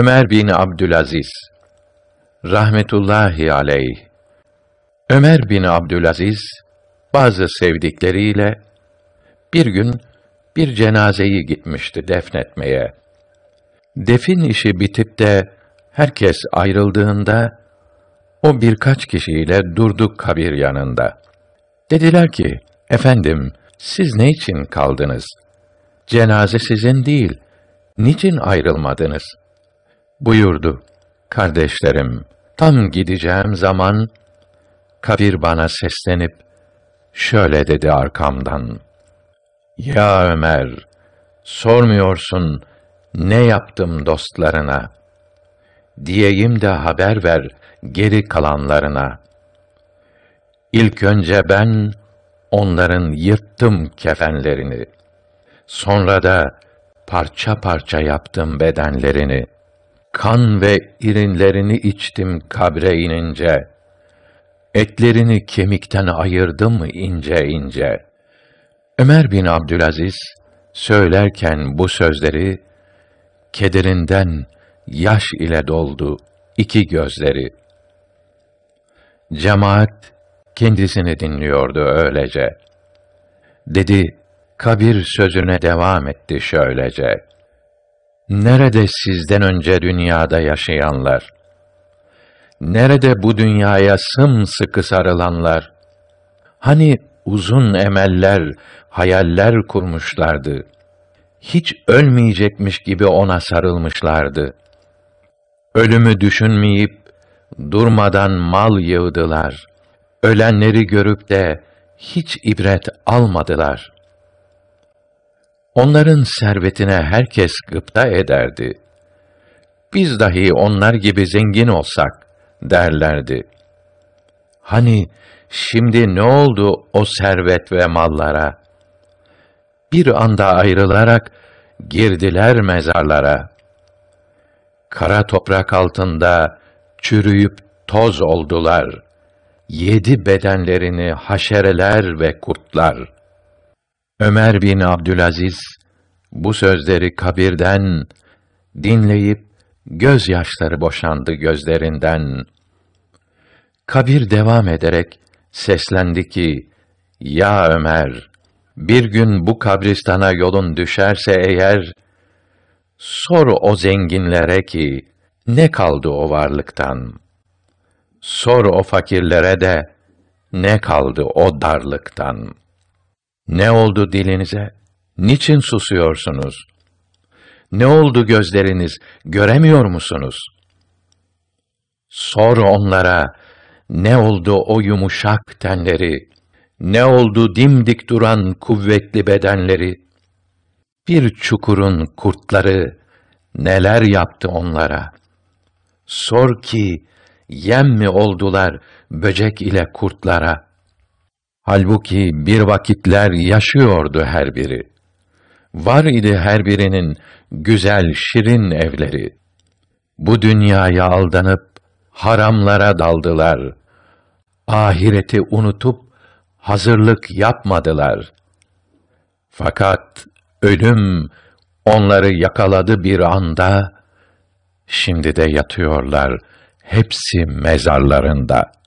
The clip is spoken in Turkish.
Ömer bin Abdülaziz rahmetullahi aleyh Ömer bin Abdülaziz bazı sevdikleriyle bir gün bir cenazeyi gitmişti defnetmeye. Defin işi bitip de herkes ayrıldığında o birkaç kişiyle durduk kabir yanında. Dediler ki: "Efendim, siz ne için kaldınız? Cenaze sizin değil. Niçin ayrılmadınız?" buyurdu. Kardeşlerim, tam gideceğim zaman, kabir bana seslenip, şöyle dedi arkamdan. Ya Ömer, sormuyorsun ne yaptım dostlarına? Diyeyim de haber ver geri kalanlarına. İlk önce ben onların yırttım kefenlerini. Sonra da parça parça yaptım bedenlerini.'' Kan ve irinlerini içtim kabre inince. Etlerini kemikten ayırdım ince ince. Ömer bin Abdülaziz söylerken bu sözleri kederinden yaş ile doldu iki gözleri. Cemaat kendisini dinliyordu öylece. Dedi, kabir sözüne devam etti şöylece. Nerede sizden önce dünyada yaşayanlar? Nerede bu dünyaya sımsıkı sarılanlar? Hani uzun emeller, hayaller kurmuşlardı. Hiç ölmeyecekmiş gibi ona sarılmışlardı. Ölümü düşünmeyip durmadan mal yığdılar. Ölenleri görüp de hiç ibret almadılar.'' Onların servetine herkes gıpta ederdi. Biz dahi onlar gibi zengin olsak derlerdi. Hani şimdi ne oldu o servet ve mallara? Bir anda ayrılarak girdiler mezarlara. Kara toprak altında çürüyüp toz oldular. Yedi bedenlerini haşereler ve kurtlar.'' Ömer bin Abdülaziz bu sözleri kabirden dinleyip gözyaşları boşandı gözlerinden. Kabir devam ederek seslendi ki: "Ya Ömer, bir gün bu kabristana yolun düşerse eğer sor o zenginlere ki ne kaldı o varlıktan? Sor o fakirlere de ne kaldı o darlıktan?" Ne oldu dilinize? Niçin susuyorsunuz? Ne oldu gözleriniz? Göremiyor musunuz? Sor onlara, ne oldu o yumuşak tenleri? Ne oldu dimdik duran kuvvetli bedenleri? Bir çukurun kurtları neler yaptı onlara? Sor ki yem mi oldular böcek ile kurtlara?'' Halbuki bir vakitler yaşıyordu her biri. Var idi her birinin güzel, şirin evleri. Bu dünyaya aldanıp haramlara daldılar. Ahireti unutup hazırlık yapmadılar. Fakat ölüm onları yakaladı bir anda. Şimdi de yatıyorlar hepsi mezarlarında.''